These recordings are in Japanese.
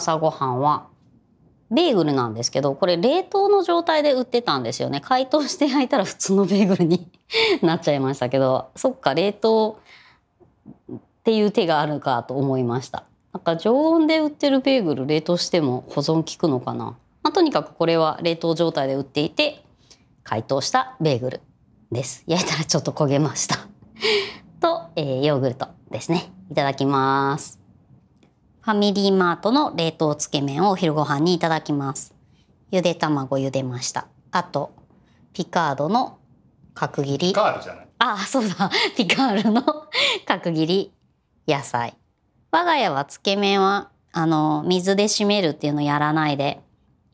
朝ごはんはベーグルなんですけどこれ冷凍の状態で売ってたんですよね解凍して焼いたら普通のベーグルに なっちゃいましたけどそっか冷凍っていう手があるかと思いましたなんか常温で売ってるベーグル冷凍しても保存効くのかな、まあ、とにかくこれは冷凍状態で売っていて解凍したベーグルです焼いたらちょっと焦げました と、えー、ヨーグルトですねいただきますファミリーマートの冷凍つけ麺をお昼ご飯にいただきます。ゆで卵茹でました。あと、ピカードの角切り。ピカールじゃないああ、そうだ。ピカールの角切り野菜。我が家はつけ麺は、あの、水で締めるっていうのやらないで、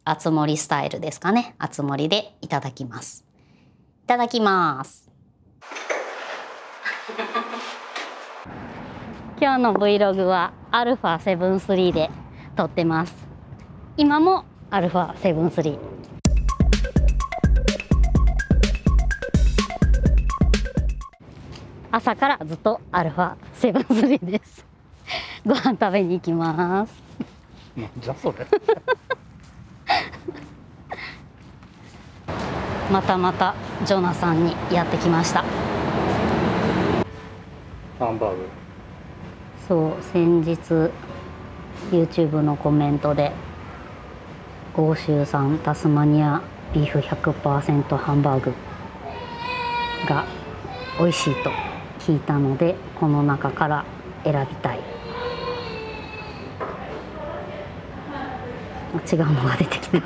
厚盛りスタイルですかね。厚盛りでいただきます。いただきます。今日の Vlog は α73 で撮ってます今も α73 朝からずっと α73 です ご飯食べに行きますじゃそれ またまたジョナさんにやってきましたハンバーグそう先日 YouTube のコメントで豪州産タスマニアビーフ100%ハンバーグが美味しいと聞いたのでこの中から選びたい違うのが出てきた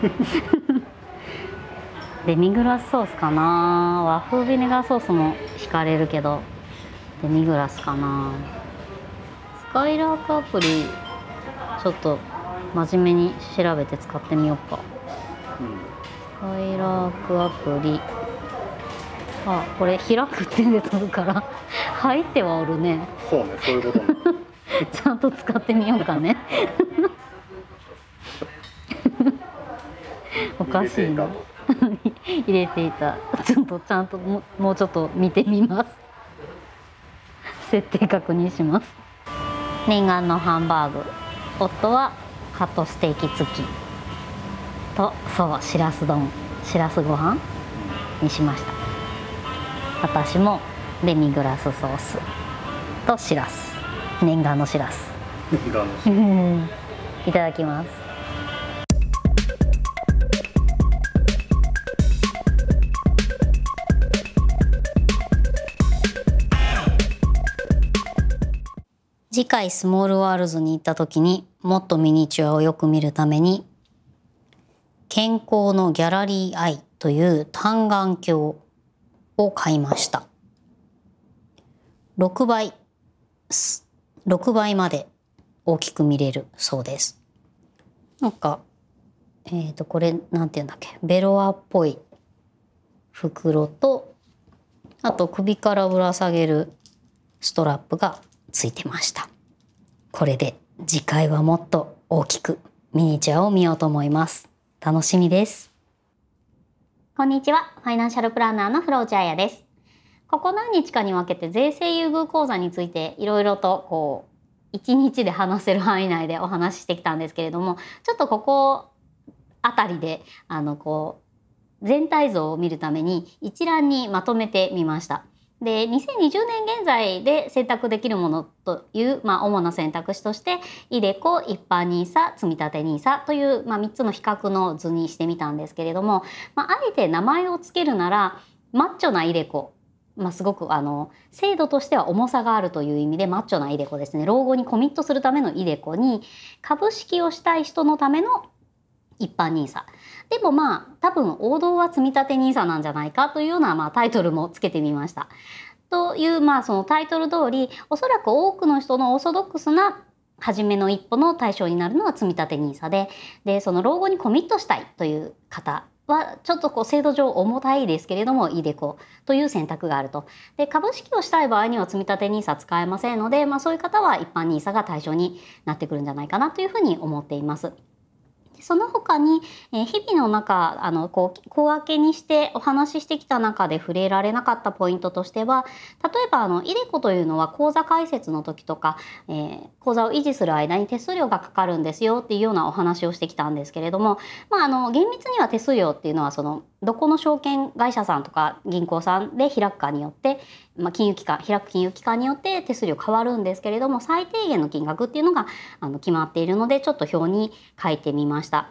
デミグラスソースかな和風ビネガーソースも惹かれるけどデミグラスかなカイラークアプリちょっと真面目に調べて使ってみようか、うん、スカイラークアプリあこれ開くって出てるから入ってはおるねそうねそういうこと、ね、ちゃんと使ってみようかね おかしいな入れていたちょっとちゃんともうちょっと見てみます 設定確認します念願のハンバーグ夫はカットステーキ付きとそうしらす丼しらすご飯にしました私もデミグラスソースとしらす念願のしらす いただきます次回スモールワールズに行った時にもっとミニチュアをよく見るために健康のギャラリーアイという単眼鏡を買いました6倍6倍まで大きく見れるそうですなんかえっ、ー、とこれ何て言うんだっけベロアっぽい袋とあと首からぶら下げるストラップがついてましたこれで次回はもっと大きくミニチュアを見ようと思います楽しみですこんにちはファイナンシャルプランナーのフローチャヤですここ何日かに分けて税制優遇講座についていろいろとこう一日で話せる範囲内でお話ししてきたんですけれどもちょっとここあたりであのこう全体像を見るために一覧にまとめてみました。で2020年現在で選択できるものという、まあ、主な選択肢として ideco 一般 NISA 積立 NISA という、まあ、3つの比較の図にしてみたんですけれども、まあ、えて名前を付けるならマッチョなイデコまあ、すごくあの制度としては重さがあるという意味でマッチョなイデコですね老後にコミットするためのイデコに株式をしたい人のための一般 NISA でもまあ多分王道は積立 NISA なんじゃないかというような、まあ、タイトルもつけてみました。というまあそのタイトル通りおそらく多くの人のオーソドックスな初めの一歩の対象になるのは積立 NISA ででその老後にコミットしたいという方はちょっとこう制度上重たいですけれども ideco という選択があるとで株式をしたい場合には積立 NISA 使えませんので、まあ、そういう方は一般 NISA が対象になってくるんじゃないかなというふうに思っています。その他に、え日々の中あのこう小分けにしてお話ししてきた中で触れられなかったポイントとしては例えばあのイデコというのは口座開設の時とか、えー、口座を維持する間に手数料がかかるんですよっていうようなお話をしてきたんですけれども、まあ、あの厳密には手数料っていうのはそのどこの証券会社さんとか銀行さんで開くかによって、まあ、金融機関開く金融機関によって手数料変わるんですけれども最低限の金額っていうのがあの決まっているのでちょっと表に書いてみました。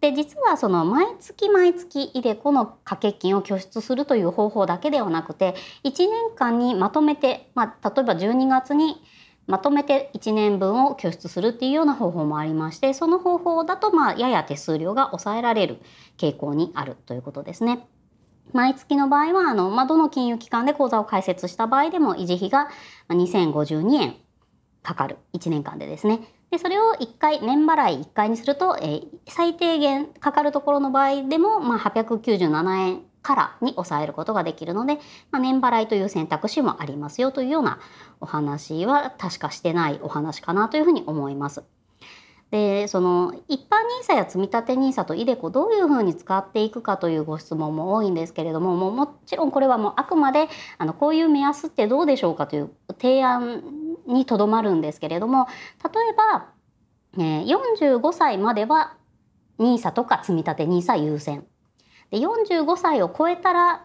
で実はその毎月毎月 ideco の掛け金を拠出するという方法だけではなくて1年間にまとめて、まあ、例えば12月にまとめて1年分を拠出するっていうような方法もありましてその方法だとまあやや手数料が抑えられる傾向にあるということですね。毎月の場合はあの、まあ、どの金融機関で口座を開設した場合でも維持費が2052円かかる1年間でですねでそれを1回年払い1回にすると、えー、最低限かかるところの場合でも、まあ、897円からに抑えることができるので、まあ、年払いという選択肢もありますよというようなお話は確かしてないお話かなというふうに思います。でその一般 NISA や積立 NISA と iDeCo どういうふうに使っていくかというご質問も多いんですけれどももうもちろんこれはもうあくまであのこういう目安ってどうでしょうかという提案にとどまるんですけれども例えば、えー、45歳までは NISA とか積立 NISA 優先で45歳を超えたら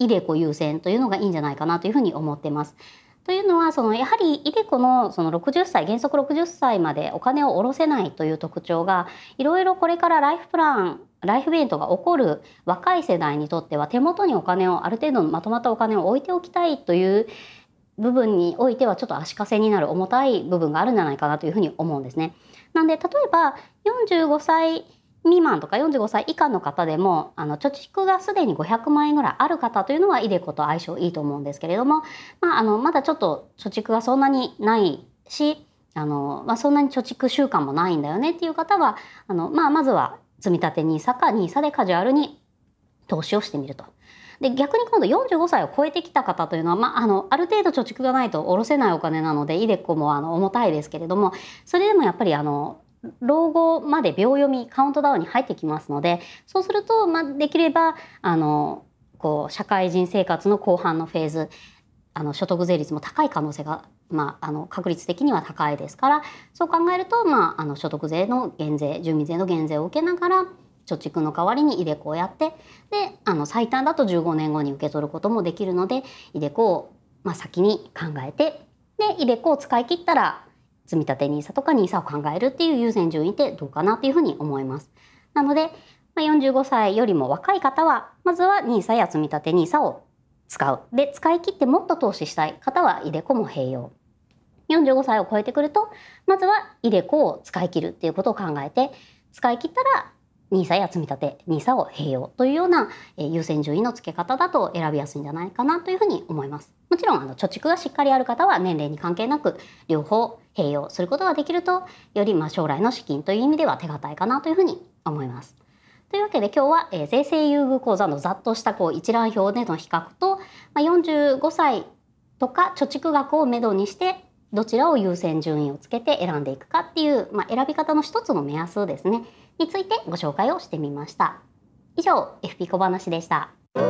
iDeCo 優先というのがいいんじゃないかなというふうに思ってます。というのはそのやはりイデコのその60歳原則60歳までお金を下ろせないという特徴がいろいろこれからライフプランライフイベントが起こる若い世代にとっては手元にお金をある程度のまとまったお金を置いておきたいという部分においてはちょっと足かせになる重たい部分があるんじゃないかなというふうに思うんですね。なんで例えば45歳未満とか45歳以下の方でもあの貯蓄がすでに500万円ぐらいある方というのは ideco と相性いいと思うんですけれども、まあ、あのまだちょっと貯蓄がそんなにないしあの、まあ、そんなに貯蓄習慣もないんだよねっていう方はあの、まあ、まずは積立 NISA か NISA でカジュアルに投資をしてみると。で逆に今度45歳を超えてきた方というのは、まあ、あのある程度貯蓄がないと下ろせないお金なのでイデコもあの重たいですけれどもそれでもやっぱりあの老後まで秒読みカウントダウンに入ってきますのでそうすると、まあ、できればあのこう社会人生活の後半のフェーズあの所得税率も高い可能性が、まあ、あの確率的には高いですからそう考えると、まあ、あの所得税の減税住民税の減税を受けながら貯蓄の代わりにイデコをやってであの最短だと15年後に受け取ることもできるのでイデコを、まあ、先に考えてでイデコを使い切ったら積立 NISA とか NISA を考えるっていう優先順位ってどうかなというふうに思います。なので、まあ、45歳よりも若い方はまずは NISA や積立 NISA を使う。で使い切ってもっと投資したい方はイデコも併用。45歳を超えてくるとまずはイデコを使い切るっていうことを考えて使い切ったら NISA や積み立て NISA を併用というような、え優先順位の付け方だと選びやすいんじゃないかなというふうに思います。もちろんあの貯蓄がしっかりある方は年齢に関係なく両方併用することができるとよりま将来の資金という意味では手堅いかなというふうに思います。というわけで今日は、え税制優遇口座のざっとしたこう一覧表での比較と、ま45歳とか貯蓄額をめどにしてどちらを優先順位をつけて選んでいくかっていう、まあ、選び方の一つの目安ですねについてご紹介をしてみました以上 FP 小話でしたこ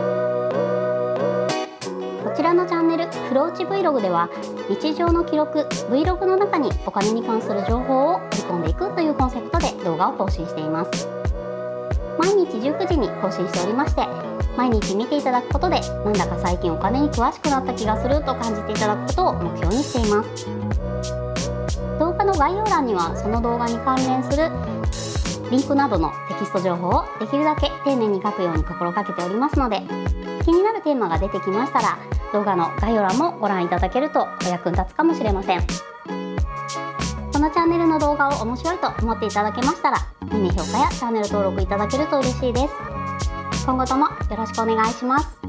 ちらのチャンネル「フローチ Vlog」では日常の記録 Vlog の中にお金に関する情報を見り込んでいくというコンセプトで動画を更新しています。日19時に更新しておりまして毎日見ていただくことでなんだか最近お金に詳しくなった気がすると感じていただくことを目標にしています動画の概要欄にはその動画に関連するリンクなどのテキスト情報をできるだけ丁寧に書くように心がけておりますので気になるテーマが出てきましたら動画の概要欄もご覧いただけるとお役に立つかもしれませんこのチャンネルの動画を面白いと思っていただけましたらいいね評価やチャンネル登録いただけると嬉しいです今後ともよろしくお願いします